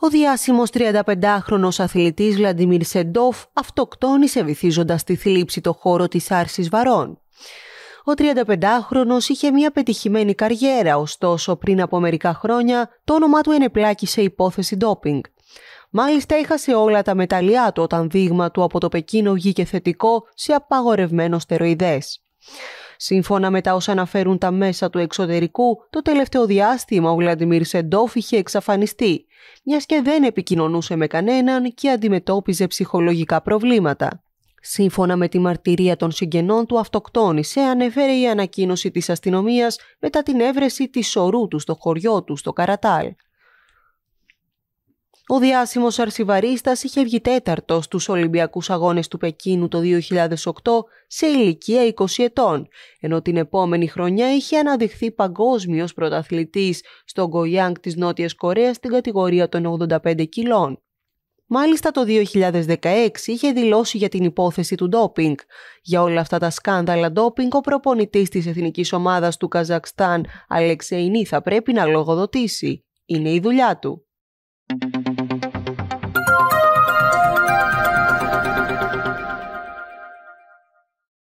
ο διάσημος 35χρονος αθλητής Βλαντιμίρ Σεντόφ αυτοκτόνησε βυθίζοντας τη θλίψη το χώρο της άρσης βαρών. Ο 35χρονος είχε μια πετυχημένη καριέρα, ωστόσο πριν από μερικά χρόνια το όνομά του ενεπλάκησε σε υπόθεση ντόπινγκ. Μάλιστα έχασε όλα τα μεταλλιά του όταν δείγμα του από το Πεκίνο βγήκε θετικό σε απαγορευμένο στεροειδές. Σύμφωνα με τα όσα αναφέρουν τα μέσα του εξωτερικού, το τελευταίο διάστημα ο Βλαντιμίρ Σεντόφ είχε εξαφανιστεί, μιας και δεν επικοινωνούσε με κανέναν και αντιμετώπιζε ψυχολογικά προβλήματα. Σύμφωνα με τη μαρτυρία των συγγενών του αυτοκτόνησε, ανέφερε η ανακοίνωση της αστυνομίας μετά την έβρεση της σωρού του στο χωριό του στο Καρατάλ. Ο διάσημος αρσιβαρίστα είχε βγει τέταρτος στους Ολυμπιακούς αγώνες του Πεκίνου το 2008 σε ηλικία 20 ετών, ενώ την επόμενη χρονιά είχε αναδειχθεί παγκόσμιος πρωταθλητής στο Γκογιάνγκ της Νότιας Κορέας στην κατηγορία των 85 κιλών. Μάλιστα το 2016 είχε δηλώσει για την υπόθεση του ντόπινγκ. Για όλα αυτά τα σκάνδαλα ντόπινγκ ο προπονητής της εθνικής ομάδας του Καζακστάν Αλεξέινι, θα πρέπει να λογοδοτήσει. Είναι η δουλειά του.